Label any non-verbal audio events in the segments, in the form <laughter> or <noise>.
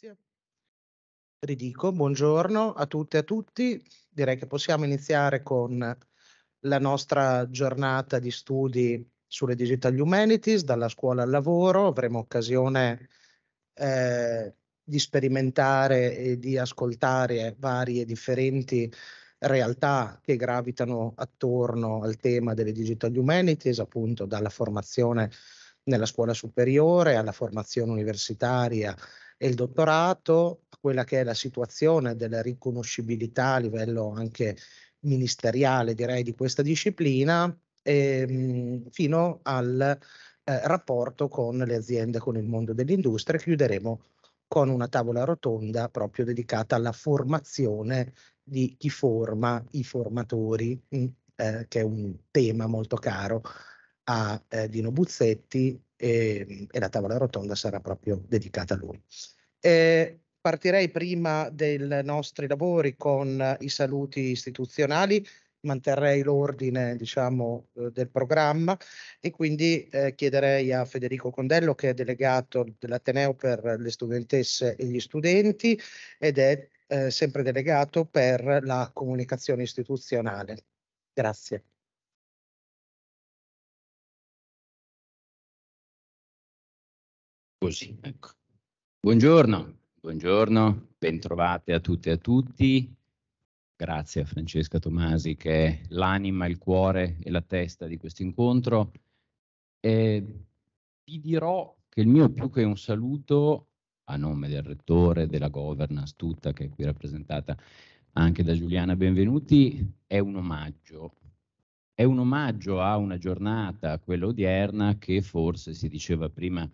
Grazie. Ridico, buongiorno a tutte e a tutti. Direi che possiamo iniziare con la nostra giornata di studi sulle Digital Humanities, dalla scuola al lavoro. Avremo occasione eh, di sperimentare e di ascoltare varie differenti realtà che gravitano attorno al tema delle Digital Humanities, appunto dalla formazione nella scuola superiore alla formazione universitaria e il dottorato, a quella che è la situazione della riconoscibilità a livello anche ministeriale, direi, di questa disciplina, ehm, fino al eh, rapporto con le aziende, con il mondo dell'industria. Chiuderemo con una tavola rotonda proprio dedicata alla formazione di chi forma i formatori, mm, eh, che è un tema molto caro a eh, Dino Buzzetti e, e la tavola rotonda sarà proprio dedicata a lui. Eh, partirei prima dei nostri lavori con i saluti istituzionali, manterrei l'ordine diciamo, eh, del programma e quindi eh, chiederei a Federico Condello che è delegato dell'Ateneo per le studentesse e gli studenti ed è eh, sempre delegato per la comunicazione istituzionale. Grazie. Così, ecco. Buongiorno, buongiorno, bentrovate a tutte e a tutti. Grazie a Francesca Tomasi che è l'anima, il cuore e la testa di questo incontro. Eh, vi dirò che il mio più che un saluto a nome del rettore, della governance tutta che è qui rappresentata anche da Giuliana Benvenuti, è un omaggio è un omaggio a una giornata, quella odierna, che forse si diceva prima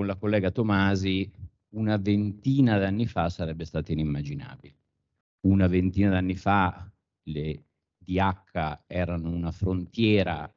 con la collega Tomasi una ventina d'anni fa sarebbe stata inimmaginabile. Una ventina d'anni fa le DH erano una frontiera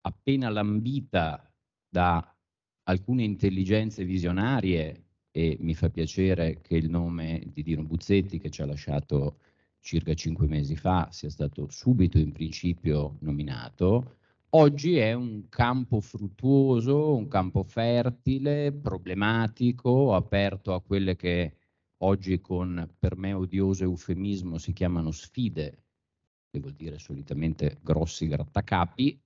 appena lambita da alcune intelligenze visionarie e mi fa piacere che il nome di Dino Buzzetti che ci ha lasciato circa cinque mesi fa sia stato subito in principio nominato Oggi è un campo fruttuoso, un campo fertile, problematico, aperto a quelle che oggi con per me odioso eufemismo si chiamano sfide, che vuol dire solitamente grossi grattacapi,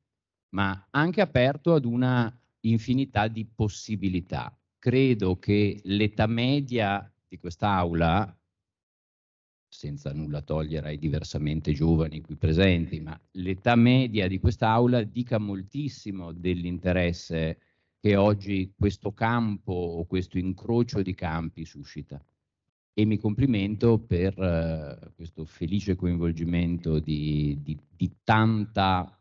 ma anche aperto ad una infinità di possibilità. Credo che l'età media di quest'aula senza nulla togliere ai diversamente giovani qui presenti, ma l'età media di quest'aula dica moltissimo dell'interesse che oggi questo campo o questo incrocio di campi suscita. E mi complimento per eh, questo felice coinvolgimento di, di, di tanta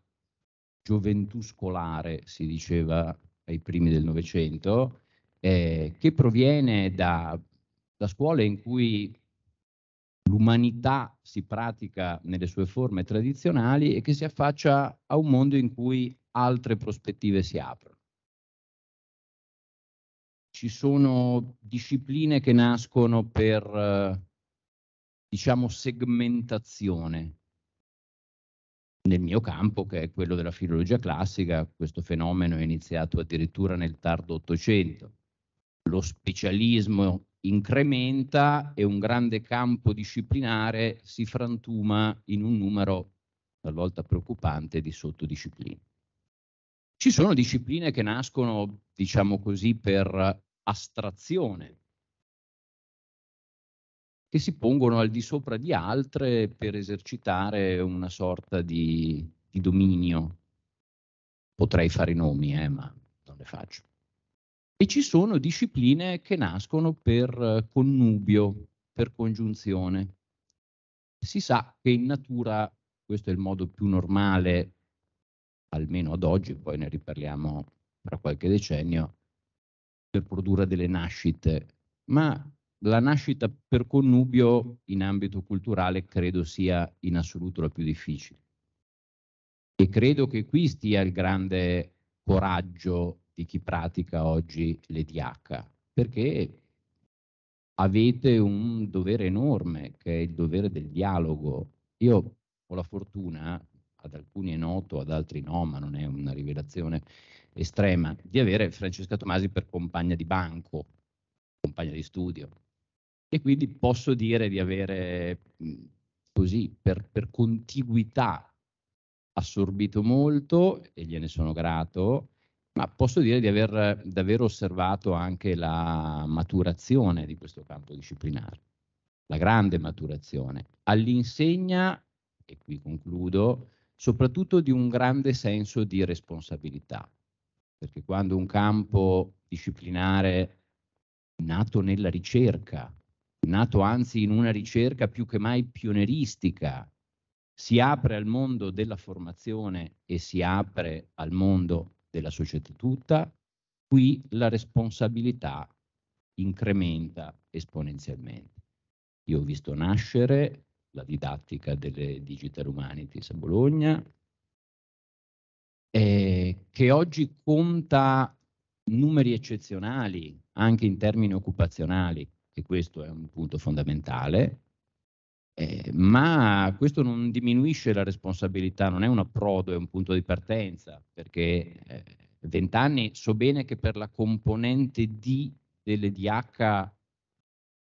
gioventù scolare, si diceva ai primi del Novecento, eh, che proviene da, da scuole in cui l'umanità si pratica nelle sue forme tradizionali e che si affaccia a un mondo in cui altre prospettive si aprono. Ci sono discipline che nascono per, diciamo, segmentazione. Nel mio campo, che è quello della filologia classica, questo fenomeno è iniziato addirittura nel tardo Ottocento. Lo specialismo incrementa e un grande campo disciplinare si frantuma in un numero talvolta preoccupante di sottodiscipline. Ci sono discipline che nascono, diciamo così, per astrazione, che si pongono al di sopra di altre per esercitare una sorta di, di dominio. Potrei fare i nomi, eh, ma non ne faccio e ci sono discipline che nascono per eh, connubio, per congiunzione. Si sa che in natura, questo è il modo più normale, almeno ad oggi, poi ne riparliamo tra qualche decennio, per produrre delle nascite, ma la nascita per connubio in ambito culturale credo sia in assoluto la più difficile. E credo che qui stia il grande coraggio di chi pratica oggi l'EDH, perché avete un dovere enorme che è il dovere del dialogo. Io ho la fortuna, ad alcuni è noto, ad altri no, ma non è una rivelazione estrema, di avere Francesca Tomasi per compagna di banco, compagna di studio. E quindi posso dire di avere così, per, per contiguità, assorbito molto, e gliene sono grato, ma posso dire di aver eh, davvero osservato anche la maturazione di questo campo disciplinare, la grande maturazione, all'insegna, e qui concludo, soprattutto di un grande senso di responsabilità, perché quando un campo disciplinare nato nella ricerca, nato anzi in una ricerca più che mai pionieristica, si apre al mondo della formazione e si apre al mondo della società tutta, qui la responsabilità incrementa esponenzialmente. Io ho visto nascere la didattica delle Digital Humanities a Bologna, eh, che oggi conta numeri eccezionali anche in termini occupazionali, e questo è un punto fondamentale, eh, ma questo non diminuisce la responsabilità, non è un approdo, è un punto di partenza, perché eh, 20 anni so bene che per la componente D delle DH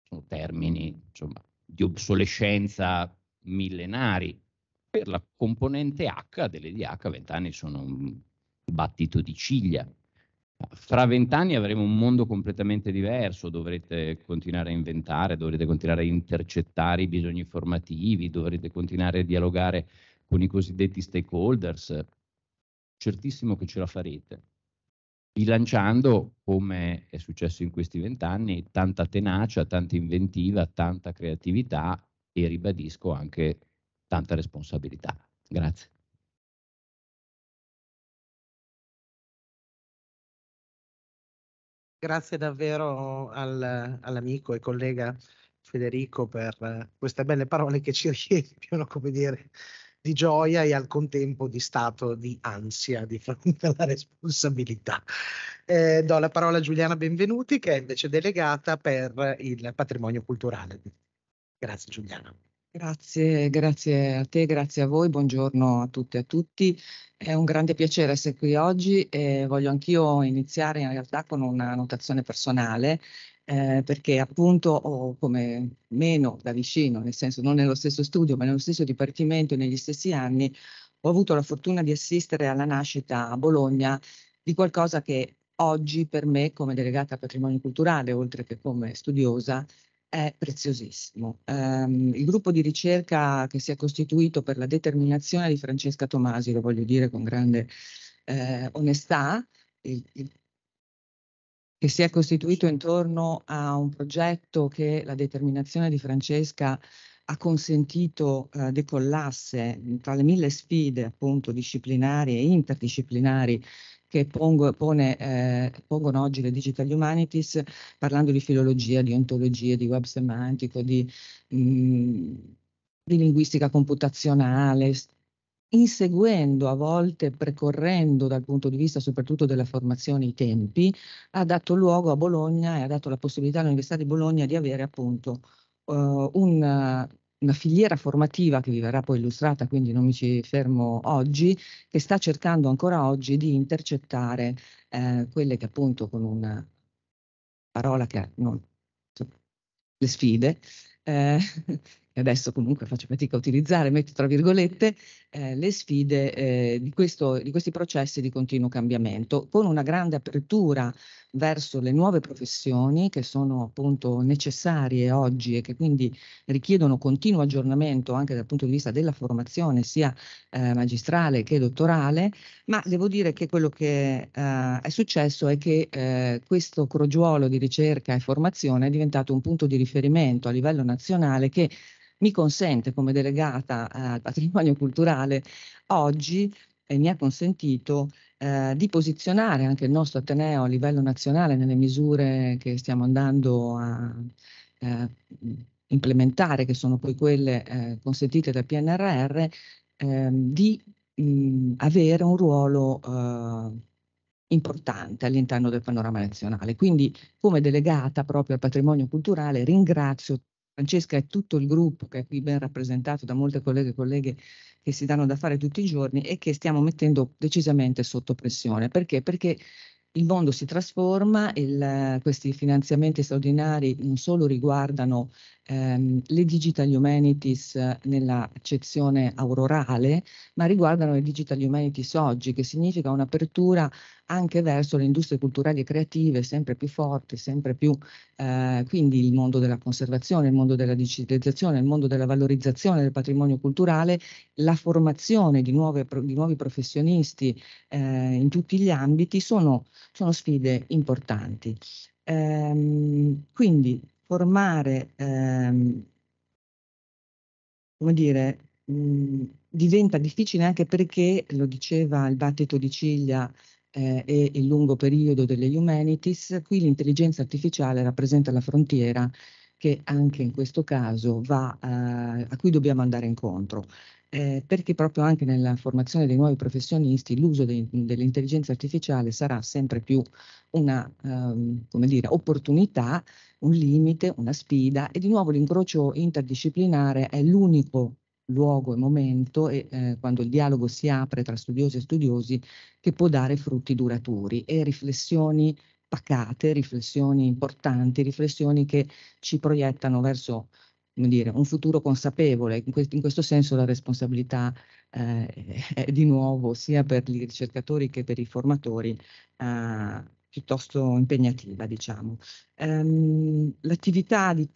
sono termini insomma, di obsolescenza millenari, per la componente H delle DH 20 anni sono un battito di ciglia fra vent'anni avremo un mondo completamente diverso, dovrete continuare a inventare, dovrete continuare a intercettare i bisogni formativi, dovrete continuare a dialogare con i cosiddetti stakeholders. Certissimo che ce la farete, bilanciando, come è successo in questi vent'anni, tanta tenacia, tanta inventiva, tanta creatività e ribadisco anche tanta responsabilità. Grazie. grazie davvero al, all'amico e collega Federico per eh, queste belle parole che ci <laughs> riempiono, come dire, di gioia e al contempo di stato di ansia di fronte alla responsabilità. Eh, do la parola a Giuliana Benvenuti, che è invece delegata per il patrimonio culturale. Grazie Giuliana. Grazie, grazie a te, grazie a voi, buongiorno a tutte e a tutti. È un grande piacere essere qui oggi e voglio anch'io iniziare in realtà con una notazione personale eh, perché appunto ho come meno da vicino, nel senso non nello stesso studio ma nello stesso dipartimento e negli stessi anni, ho avuto la fortuna di assistere alla nascita a Bologna di qualcosa che oggi per me come delegata al patrimonio culturale, oltre che come studiosa, è preziosissimo. Um, il gruppo di ricerca che si è costituito per la determinazione di Francesca Tomasi, lo voglio dire con grande eh, onestà, il, il, che si è costituito intorno a un progetto che la determinazione di Francesca ha consentito eh, decollasse tra le mille sfide appunto disciplinari e interdisciplinari che pongo, pone, eh, pongono oggi le digital humanities parlando di filologia, di ontologia, di web semantico, di, mh, mm, di linguistica computazionale, inseguendo a volte, precorrendo dal punto di vista soprattutto della formazione i tempi, ha dato luogo a Bologna e ha dato la possibilità all'Università di Bologna di avere appunto uh, un una filiera formativa che vi verrà poi illustrata, quindi non mi ci fermo oggi, che sta cercando ancora oggi di intercettare eh, quelle che appunto con una parola che non, le sfide, eh, <laughs> che adesso comunque faccio fatica a utilizzare, metto tra virgolette, eh, le sfide eh, di, questo, di questi processi di continuo cambiamento, con una grande apertura verso le nuove professioni che sono appunto necessarie oggi e che quindi richiedono continuo aggiornamento anche dal punto di vista della formazione sia eh, magistrale che dottorale, ma devo dire che quello che eh, è successo è che eh, questo crogiolo di ricerca e formazione è diventato un punto di riferimento a livello nazionale che mi consente come delegata al patrimonio culturale oggi e eh, mi ha consentito eh, di posizionare anche il nostro Ateneo a livello nazionale nelle misure che stiamo andando a eh, implementare, che sono poi quelle eh, consentite dal PNRR, ehm, di mh, avere un ruolo eh, importante all'interno del panorama nazionale. Quindi come delegata proprio al patrimonio culturale ringrazio Francesca e tutto il gruppo che è qui ben rappresentato da molte colleghe e colleghe che si danno da fare tutti i giorni e che stiamo mettendo decisamente sotto pressione. Perché? Perché il mondo si trasforma, il, questi finanziamenti straordinari non solo riguardano ehm, le digital humanities nell'accezione aurorale, ma riguardano le digital humanities oggi, che significa un'apertura anche verso le industrie culturali e creative sempre più forti, sempre più eh, quindi il mondo della conservazione, il mondo della digitalizzazione, il mondo della valorizzazione del patrimonio culturale, la formazione di, nuove, di nuovi professionisti eh, in tutti gli ambiti sono, sono sfide importanti. Ehm, quindi formare, ehm, come dire, mh, mhmm, diventa difficile anche perché, lo diceva il battito di ciglia eh, e il lungo periodo delle humanities, qui l'intelligenza artificiale rappresenta la frontiera che anche in questo caso va, eh, a cui dobbiamo andare incontro eh, perché proprio anche nella formazione dei nuovi professionisti l'uso de- dell'intelligenza artificiale sarà sempre più una um, dire, opportunità, un limite, una sfida e di nuovo l'incrocio interdisciplinare è l'unico luogo e momento e eh, quando il dialogo si apre tra studiosi e studiosi che può dare frutti duraturi e riflessioni pacate, riflessioni importanti, riflessioni che ci proiettano verso come dire, un futuro consapevole. In, questo, in questo senso la responsabilità eh, è di nuovo sia per i ricercatori che per i formatori eh, piuttosto impegnativa, diciamo. Ehm, l'attività di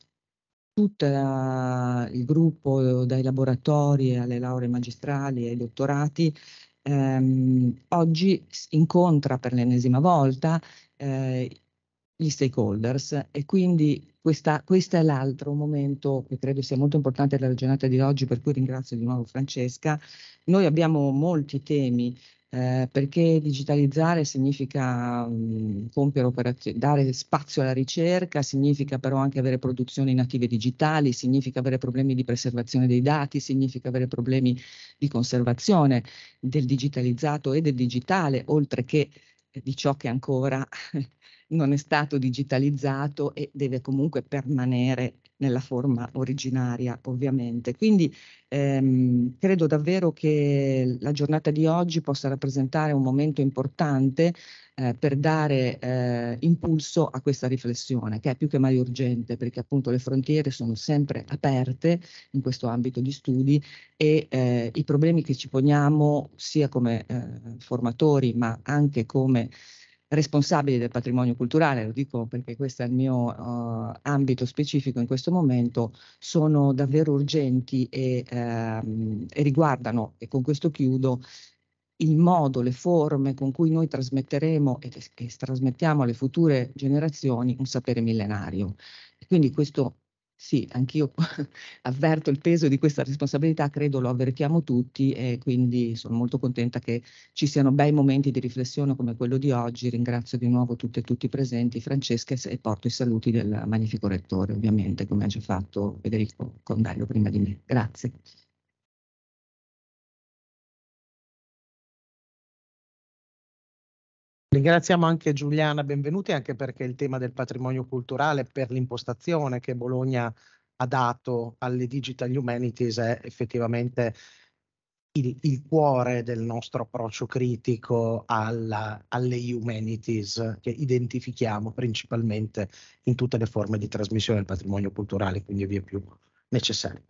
tutto il gruppo, dai laboratori alle lauree magistrali ai dottorati, ehm, oggi incontra per l'ennesima volta eh, gli stakeholders e quindi questa, questo è l'altro momento che credo sia molto importante della giornata di oggi, per cui ringrazio di nuovo Francesca. Noi abbiamo molti temi eh, perché digitalizzare significa mh, mm, dare spazio alla ricerca, significa però anche avere produzioni native digitali, significa avere problemi di preservazione dei dati, significa avere problemi di conservazione del digitalizzato e del digitale, oltre che di ciò che ancora <laughs> non è stato digitalizzato e deve comunque permanere nella forma originaria ovviamente. Quindi ehm, credo davvero che la giornata di oggi possa rappresentare un momento importante eh, per dare eh, impulso a questa riflessione che è più che mai urgente perché appunto le frontiere sono sempre aperte in questo ambito di studi e eh, i problemi che ci poniamo sia come eh, formatori ma anche come responsabili del patrimonio culturale, lo dico perché questo è il mio uh, ambito specifico in questo momento, sono davvero urgenti e, ehm, e riguardano, e con questo chiudo, il modo, le forme con cui noi trasmetteremo e, e trasmettiamo alle future generazioni un sapere millenario. Quindi questo sì, anch'io <laughs> avverto il peso di questa responsabilità, credo lo avvertiamo tutti e quindi sono molto contenta che ci siano bei momenti di riflessione come quello di oggi. Ringrazio di nuovo tutte e tutti i presenti, Francesca, e porto i saluti del magnifico rettore, ovviamente, come ha già fatto Federico Condaglio prima di me. Grazie. Ringraziamo anche Giuliana Benvenuti anche perché il tema del patrimonio culturale per l'impostazione che Bologna ha dato alle Digital Humanities è effettivamente il, il cuore del nostro approccio critico alla, alle humanities che identifichiamo principalmente in tutte le forme di trasmissione del patrimonio culturale, quindi via più necessario.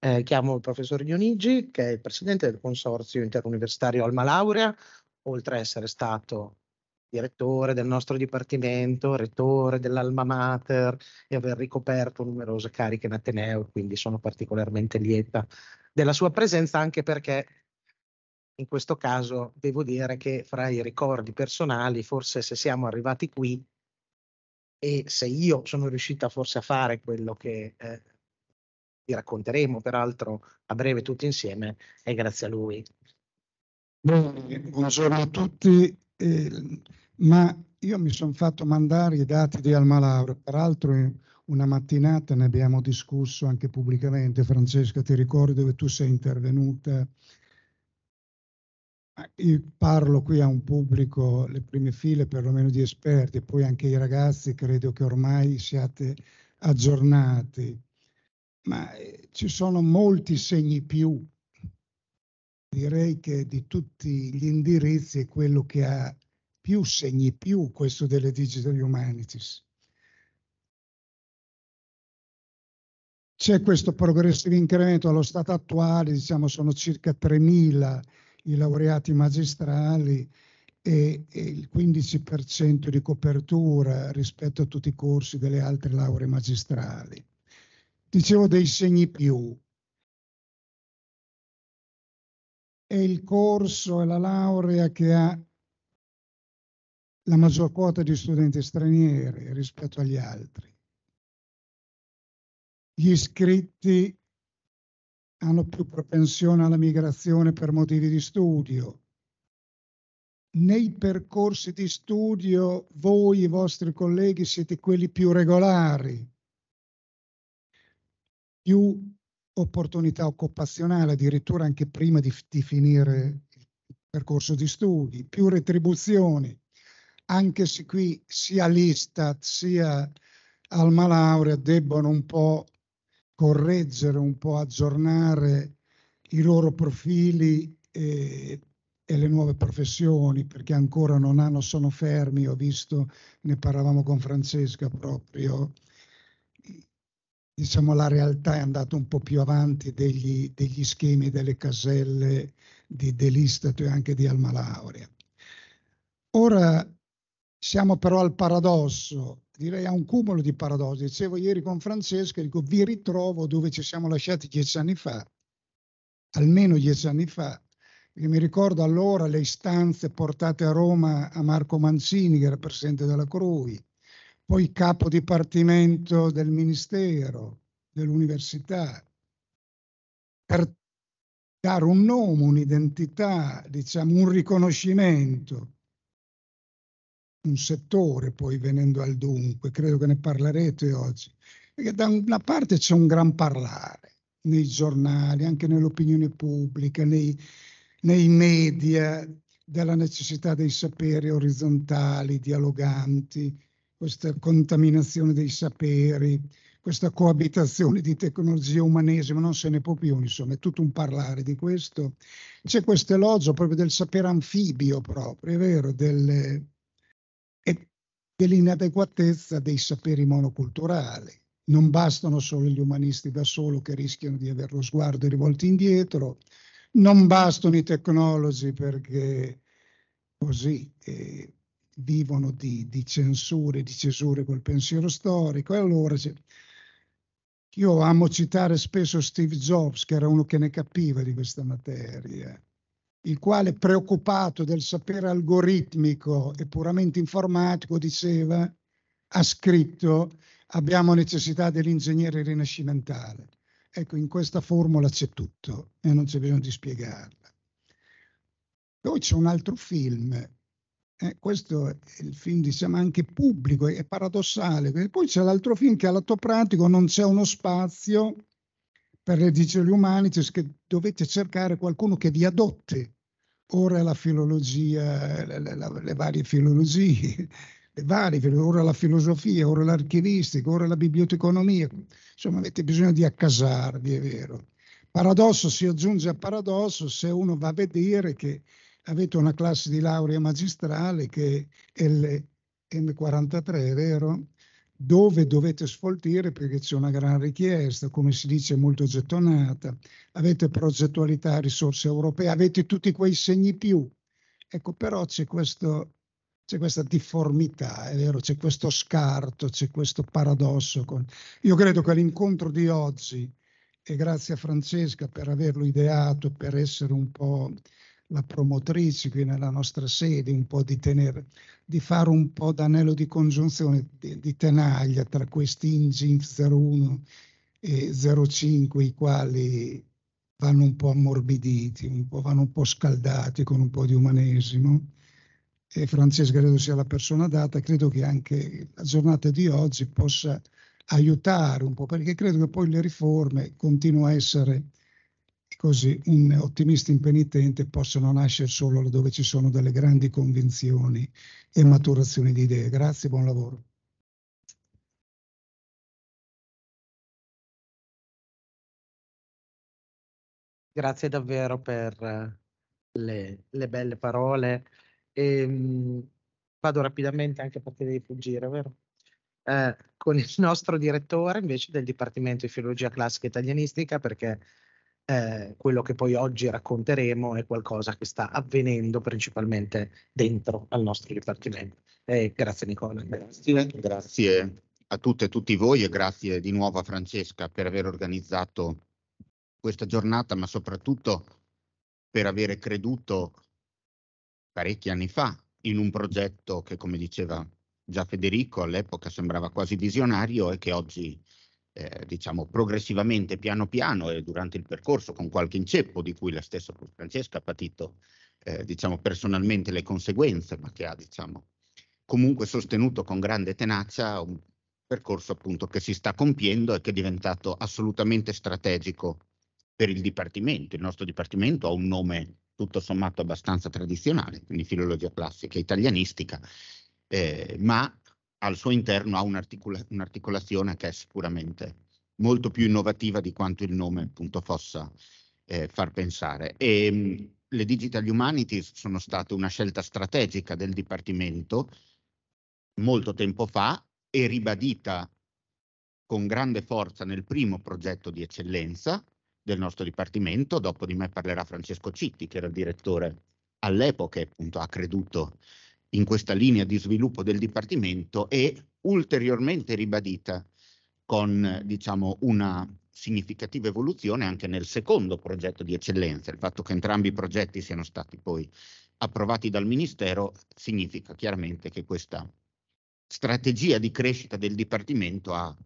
Eh, chiamo il professor Dionigi, che è il presidente del Consorzio Interuniversitario Alma Laurea, oltre a essere stato direttore del nostro dipartimento, rettore dell'Alma Mater e aver ricoperto numerose cariche in Ateneo, quindi sono particolarmente lieta della sua presenza anche perché in questo caso devo dire che fra i ricordi personali, forse se siamo arrivati qui e se io sono riuscita forse a fare quello che eh, vi racconteremo peraltro a breve tutti insieme, è grazie a lui. Buongiorno a tutti, eh, ma io mi sono fatto mandare i dati di Alma Laura, peraltro una mattinata ne abbiamo discusso anche pubblicamente, Francesca, ti ricordi dove tu sei intervenuta? Io parlo qui a un pubblico, le prime file perlomeno di esperti, poi anche i ragazzi credo che ormai siate aggiornati, ma eh, ci sono molti segni più direi che di tutti gli indirizzi è quello che ha più segni più questo delle digital humanities. C'è questo progressivo incremento allo stato attuale, diciamo sono circa 3.000 i laureati magistrali e, e il 15% di copertura rispetto a tutti i corsi delle altre lauree magistrali. Dicevo dei segni più, è il corso, e la laurea che ha la maggior quota di studenti stranieri rispetto agli altri. Gli iscritti hanno più propensione alla migrazione per motivi di studio. Nei percorsi di studio voi, i vostri colleghi, siete quelli più regolari, più opportunità occupazionale, addirittura anche prima di, di finire il percorso di studi, più retribuzioni, anche se qui sia l'Istat sia Alma Laurea debbono un po' correggere, un po' aggiornare i loro profili e, e, le nuove professioni, perché ancora non hanno, sono fermi, ho visto, ne parlavamo con Francesca proprio, diciamo, la realtà è andata un po' più avanti degli, degli schemi delle caselle di Delistato e anche di Alma Laurea. Ora siamo però al paradosso, direi a un cumulo di paradossi. Dicevo ieri con Francesca, dico, vi ritrovo dove ci siamo lasciati dieci anni fa, almeno dieci anni fa, perché mi ricordo allora le istanze portate a Roma a Marco Mancini, che era presidente della CRUI, poi capo dipartimento del ministero, dell'università, per dare un nome, un'identità, diciamo un riconoscimento, un settore poi venendo al dunque, credo che ne parlerete oggi, perché da una parte c'è un gran parlare nei giornali, anche nell'opinione pubblica, nei, nei media, della necessità dei saperi orizzontali, dialoganti, questa contaminazione dei saperi, questa coabitazione di tecnologia umanesimo, non se ne può più, insomma, è tutto un parlare di questo. C'è questo elogio proprio del sapere anfibio proprio, è vero, del, e dell'inadeguatezza dei saperi monoculturali. Non bastano solo gli umanisti da solo che rischiano di avere lo sguardo rivolto indietro, non bastano i tecnologi perché così... Eh, vivono di, di censure, di cesure col pensiero storico. E allora io amo citare spesso Steve Jobs, che era uno che ne capiva di questa materia, il quale preoccupato del sapere algoritmico e puramente informatico diceva, ha scritto, abbiamo necessità dell'ingegnere rinascimentale. Ecco, in questa formula c'è tutto e non c'è bisogno di spiegarla. Poi c'è un altro film eh, questo è il film, diciamo, anche pubblico, è paradossale. Poi c'è l'altro film che pratico non c'è uno spazio per le diceri humanities che dovete cercare qualcuno che vi adotte. Ora la filologia, le, le, le varie filologie, <laughs> le varie, ora la filosofia, ora l'archivistica, ora la biblioteconomia. Insomma, avete bisogno di accasarvi, è vero. Paradosso si aggiunge a paradosso se uno va a vedere che avete una classe di laurea magistrale che è l'M43, vero? Dove dovete sfoltire perché c'è una gran richiesta, come si dice, molto gettonata. Avete progettualità, risorse europee, avete tutti quei segni più. Ecco, però c'è, questo, c'è questa difformità, è vero, c'è questo scarto, c'è questo paradosso. Con... Io credo che l'incontro di oggi, e grazie a Francesca per averlo ideato, per essere un po' la promotrice qui nella nostra sede, un po' di, tenere, di fare un po' d'anello di congiunzione, di, di tenaglia tra questi engine 01 e 05, i quali vanno un po' ammorbiditi, un po', vanno un po' scaldati con un po' di umanesimo. E Francesca credo sia la persona data, credo che anche la giornata di oggi possa aiutare un po', perché credo che poi le riforme continuano a essere così in ottimista impenitente possono nascere solo laddove ci sono delle grandi convinzioni e maturazioni di idee. Grazie, buon lavoro. Grazie davvero per eh, le, le belle parole. E, ehm, vado rapidamente anche perché devi fuggire, vero? Eh, con il nostro direttore invece del Dipartimento di Filologia Classica Italianistica perché eh, quello che poi oggi racconteremo è qualcosa che sta avvenendo principalmente dentro al nostro dipartimento. Eh, grazie Nicola. Grazie. grazie a tutte e tutti voi e grazie di nuovo a Francesca per aver organizzato questa giornata, ma soprattutto per avere creduto parecchi anni fa in un progetto che, come diceva già Federico, all'epoca sembrava quasi visionario e che oggi eh, diciamo progressivamente, piano piano e durante il percorso con qualche inceppo di cui la stessa Francesca ha patito eh, diciamo personalmente le conseguenze, ma che ha diciamo comunque sostenuto con grande tenacia un percorso appunto che si sta compiendo e che è diventato assolutamente strategico per il dipartimento. Il nostro dipartimento ha un nome tutto sommato abbastanza tradizionale, quindi filologia classica italianistica, eh, ma al suo interno ha un'articola, un'articolazione che è sicuramente molto più innovativa di quanto il nome appunto possa eh, far pensare. E, ehm, le Digital Humanities sono state una scelta strategica del Dipartimento molto tempo fa e ribadita con grande forza nel primo progetto di eccellenza del nostro Dipartimento, dopo di me parlerà Francesco Citti che era il direttore all'epoca e appunto ha creduto in questa linea di sviluppo del Dipartimento è ulteriormente ribadita con diciamo, una significativa evoluzione anche nel secondo progetto di eccellenza. Il fatto che entrambi i progetti siano stati poi approvati dal Ministero significa chiaramente che questa strategia di crescita del Dipartimento ha,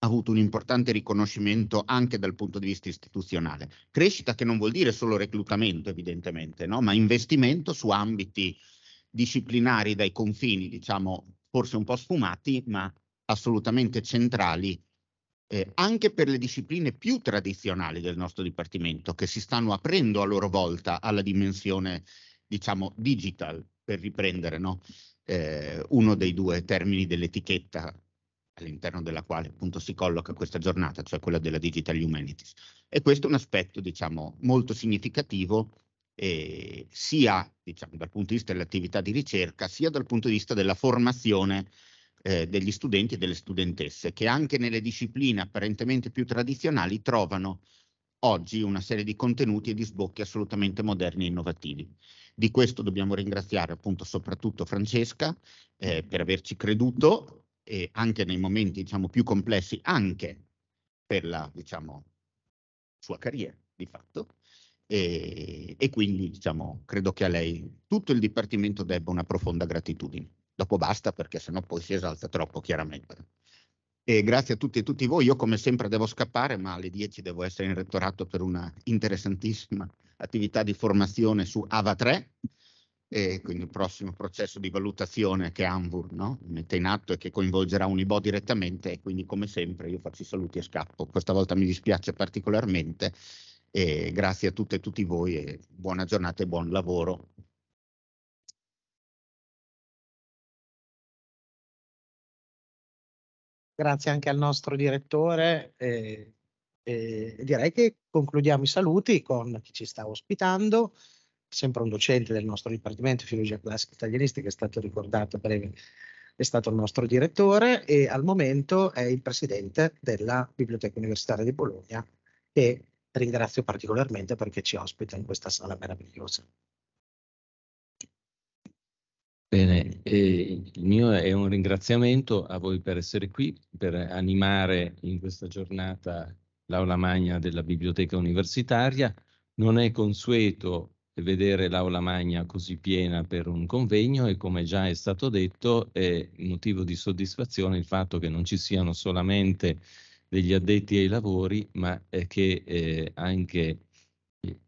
avuto un importante riconoscimento anche dal punto di vista istituzionale. Crescita che non vuol dire solo reclutamento evidentemente, no? ma investimento su ambiti disciplinari dai confini, diciamo, forse un po' sfumati, ma assolutamente centrali eh, anche per le discipline più tradizionali del nostro dipartimento, che si stanno aprendo a loro volta alla dimensione, diciamo, digital, per riprendere no? eh, uno dei due termini dell'etichetta all'interno della quale appunto si colloca questa giornata, cioè quella della Digital Humanities. E questo è un aspetto, diciamo, molto significativo eh, sia diciamo, dal punto di vista dell'attività di ricerca, sia dal punto di vista della formazione eh, degli studenti e delle studentesse, che anche nelle discipline apparentemente più tradizionali trovano oggi una serie di contenuti e di sbocchi assolutamente moderni e innovativi. Di questo dobbiamo ringraziare appunto soprattutto Francesca eh, per averci creduto e anche nei momenti diciamo, più complessi, anche per la diciamo, sua carriera di fatto, e, e quindi diciamo, credo che a lei tutto il Dipartimento debba una profonda gratitudine. Dopo basta perché sennò poi si esalta troppo chiaramente. E grazie a tutti e tutti voi. Io come sempre devo scappare, ma alle 10 devo essere in rettorato per una interessantissima attività di formazione su AVA3, e quindi il prossimo processo di valutazione che Anvur no? mette in atto e che coinvolgerà Unibo direttamente. E quindi come sempre io faccio i saluti e scappo. Questa volta mi dispiace particolarmente e grazie a tutte e tutti voi e buona giornata e buon lavoro. Grazie anche al nostro direttore. Eh, eh, direi che concludiamo i saluti con chi ci sta ospitando, sempre un docente del nostro Dipartimento di Filologia Classica Italianistica, che è stato ricordato a breve è stato il nostro direttore e al momento è il presidente della Biblioteca Universitaria di Bologna che ringrazio particolarmente perché ci ospita in questa sala meravigliosa. Bene, il mio è un ringraziamento a voi per essere qui, per animare in questa giornata l'aula magna della biblioteca universitaria. Non è consueto vedere l'aula magna così piena per un convegno e come già è stato detto è motivo di soddisfazione il fatto che non ci siano solamente degli addetti ai lavori, ma che eh, anche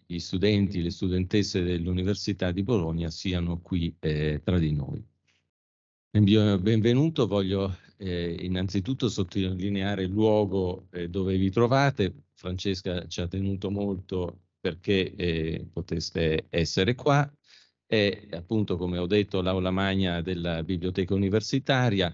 gli studenti, le studentesse dell'Università di Bologna siano qui eh, tra di noi. Benvenuto, voglio eh, innanzitutto sottolineare il luogo eh, dove vi trovate. Francesca ci ha tenuto molto perché eh, poteste essere qua. È appunto, come ho detto, l'aula magna della biblioteca universitaria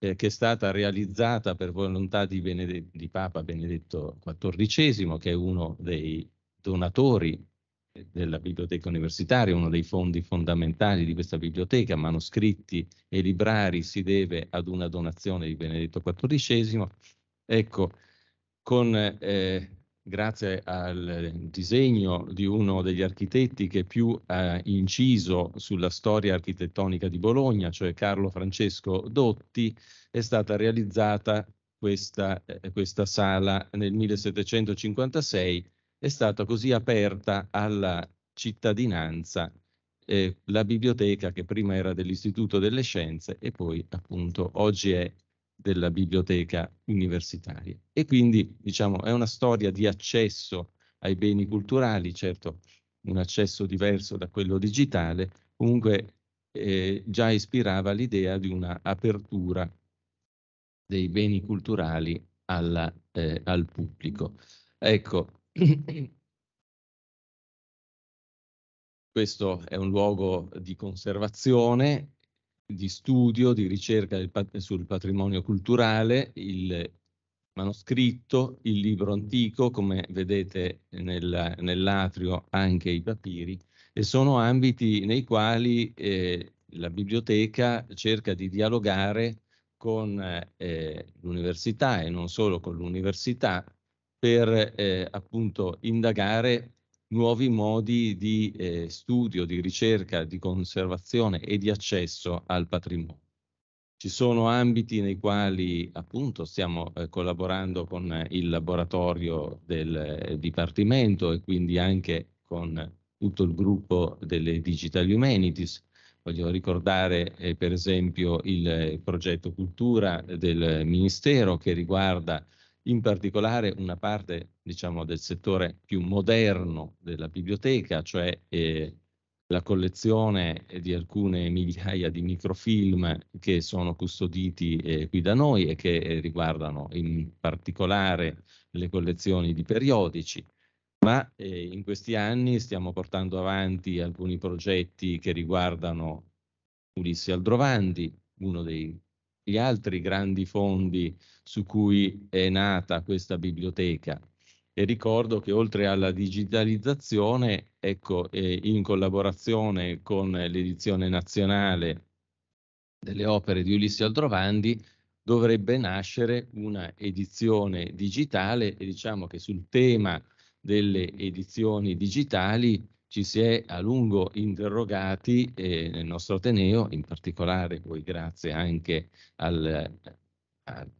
eh, che è stata realizzata per volontà di, Bened- di Papa Benedetto XIV, che è uno dei donatori eh, della biblioteca universitaria, uno dei fondi fondamentali di questa biblioteca, manoscritti e librari, si deve ad una donazione di Benedetto XIV. Ecco, con eh, grazie al disegno di uno degli architetti che più ha eh, inciso sulla storia architettonica di Bologna, cioè Carlo Francesco Dotti, è stata realizzata questa, eh, questa sala nel 1756, è stata così aperta alla cittadinanza eh, la biblioteca che prima era dell'Istituto delle Scienze e poi appunto oggi è della biblioteca universitaria. E quindi, diciamo, è una storia di accesso ai beni culturali, certo un accesso diverso da quello digitale, comunque eh, già ispirava l'idea di una apertura dei beni culturali alla, eh, al pubblico. Ecco, <clears throat> questo è un luogo di conservazione di studio, di ricerca pat- sul patrimonio culturale, il manoscritto, il libro antico, come vedete nel, nell'atrio anche i papiri, e sono ambiti nei quali eh, la biblioteca cerca di dialogare con eh, l'università e non solo con l'università per eh, appunto indagare nuovi modi di eh, studio, di ricerca, di conservazione e di accesso al patrimonio. Ci sono ambiti nei quali appunto stiamo eh, collaborando con il laboratorio del eh, Dipartimento e quindi anche con tutto il gruppo delle Digital Humanities. Voglio ricordare eh, per esempio il eh, progetto Cultura del Ministero che riguarda in particolare una parte diciamo, del settore più moderno della biblioteca, cioè eh, la collezione di alcune migliaia di microfilm che sono custoditi eh, qui da noi e che eh, riguardano in particolare le collezioni di periodici. Ma eh, in questi anni stiamo portando avanti alcuni progetti che riguardano Ulisse Aldrovandi, uno dei gli altri grandi fondi su cui è nata questa biblioteca. E ricordo che oltre alla digitalizzazione, ecco, eh, in collaborazione con l'edizione nazionale delle opere di Ulisse Aldrovandi, dovrebbe nascere una edizione digitale e diciamo che sul tema delle edizioni digitali ci si è a lungo interrogati eh, nel nostro Ateneo, in particolare poi grazie anche al, al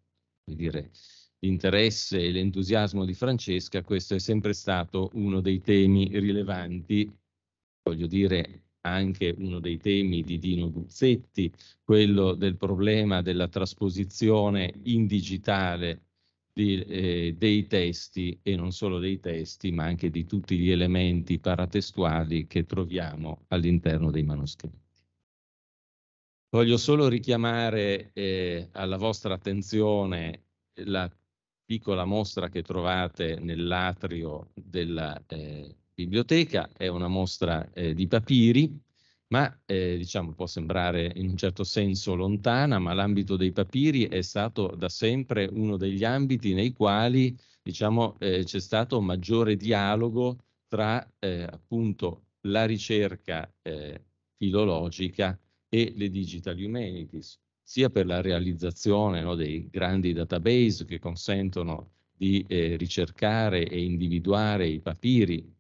dire, l'interesse e l'entusiasmo di Francesca, questo è sempre stato uno dei temi rilevanti, voglio dire anche uno dei temi di Dino Guzzetti, quello del problema della trasposizione in digitale di, eh, dei testi e non solo dei testi, ma anche di tutti gli elementi paratestuali che troviamo all'interno dei manoscritti. Voglio solo richiamare eh, alla vostra attenzione la piccola mostra che trovate nell'atrio della eh, biblioteca, è una mostra eh, di papiri ma eh, diciamo, può sembrare in un certo senso lontana, ma l'ambito dei papiri è stato da sempre uno degli ambiti nei quali diciamo, eh, c'è stato un maggiore dialogo tra eh, appunto la ricerca eh, filologica e le digital humanities, sia per la realizzazione no, dei grandi database che consentono di eh, ricercare e individuare i papiri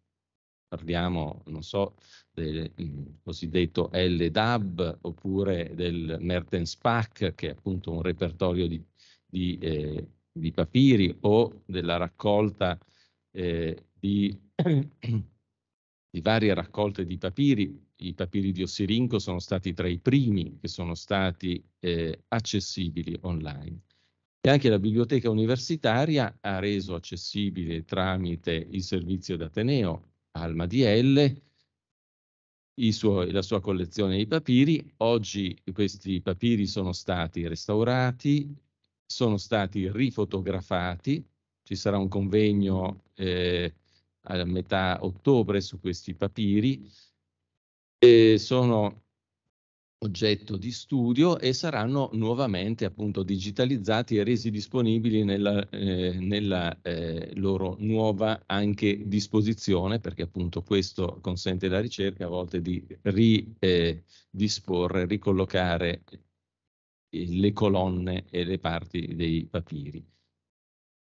parliamo, non so, del mm, cosiddetto LDAB oppure del Mertens Pack, che è appunto un repertorio di, di, eh, di papiri, o della raccolta eh, di, <clears throat> di, varie raccolte di papiri. I papiri di Ossirinco sono stati tra i primi che sono stati eh, accessibili online. E anche la biblioteca universitaria ha reso accessibile tramite il servizio d'Ateneo Alma DL, suo, la sua collezione di papiri. Oggi questi papiri sono stati restaurati, sono stati rifotografati, ci sarà un convegno eh, a metà ottobre su questi papiri. E sono oggetto di studio e saranno nuovamente appunto digitalizzati e resi disponibili nella, eh, nella eh, loro nuova anche disposizione perché appunto questo consente la ricerca a volte di ridisporre, eh, ricollocare eh, le colonne e le parti dei papiri.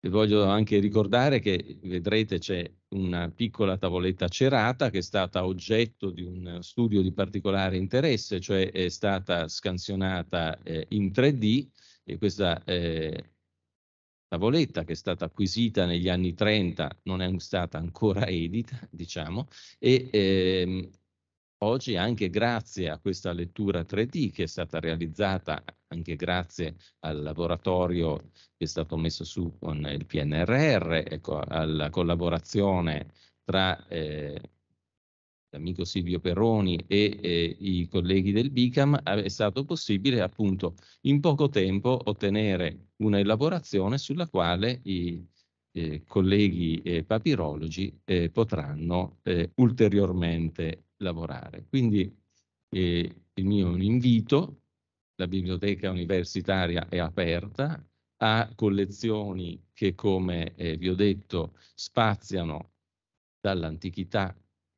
Vi voglio anche ricordare che vedrete c'è una piccola tavoletta cerata che è stata oggetto di un studio di particolare interesse, cioè è stata scansionata eh, in 3D e questa eh, tavoletta che è stata acquisita negli anni 30 non è stata ancora <laughs> edita, diciamo, e ehm, Oggi anche grazie a questa lettura 3D che è stata realizzata anche grazie al laboratorio che è stato messo su con il PNRR, ecco, alla collaborazione tra eh, l'amico Silvio Perroni e, e eh, i colleghi del BICAM, è stato possibile appunto in poco tempo ottenere una elaborazione sulla quale i, eh, colleghi eh, papirologi eh, potranno eh, ulteriormente lavorare. Quindi eh, il mio invito, la biblioteca universitaria è aperta, ha collezioni che, come eh, vi ho detto, spaziano dall'antichità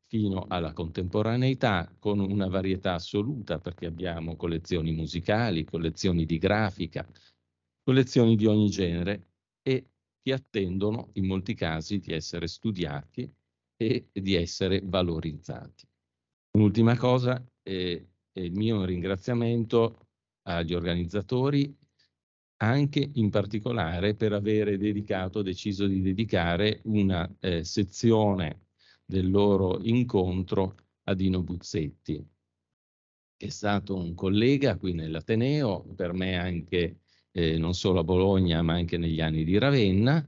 fino alla contemporaneità con una varietà assoluta perché abbiamo collezioni musicali, collezioni di grafica, collezioni di ogni genere e che attendono in molti casi di essere studiati e di essere valorizzati. Un'ultima cosa, eh, il mio ringraziamento agli organizzatori, anche in particolare per aver dedicato, deciso di dedicare una eh, sezione del loro incontro a Dino Buzzetti, che è stato un collega qui nell'Ateneo, per me anche eh, non solo a Bologna ma anche negli anni di Ravenna,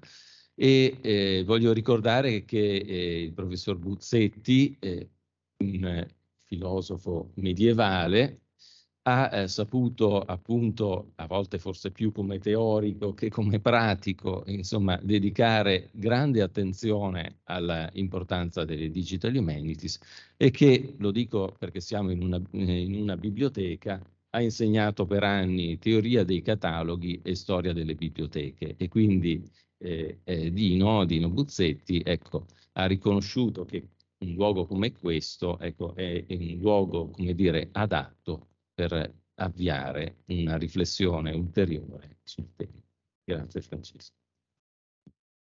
e eh, voglio ricordare che eh, il professor Buzzetti, eh, un eh, filosofo medievale, ha eh, saputo appunto, a volte forse più come teorico che come pratico, insomma, dedicare grande attenzione all'importanza delle digital humanities e che, lo dico perché siamo in una, in una biblioteca, ha insegnato per anni teoria dei cataloghi e storia delle biblioteche e quindi eh, eh, Dino, Dino Buzzetti, ecco, ha riconosciuto che un luogo come questo ecco, è, un luogo, come dire, adatto per avviare una riflessione ulteriore sul tema. Grazie Francesco.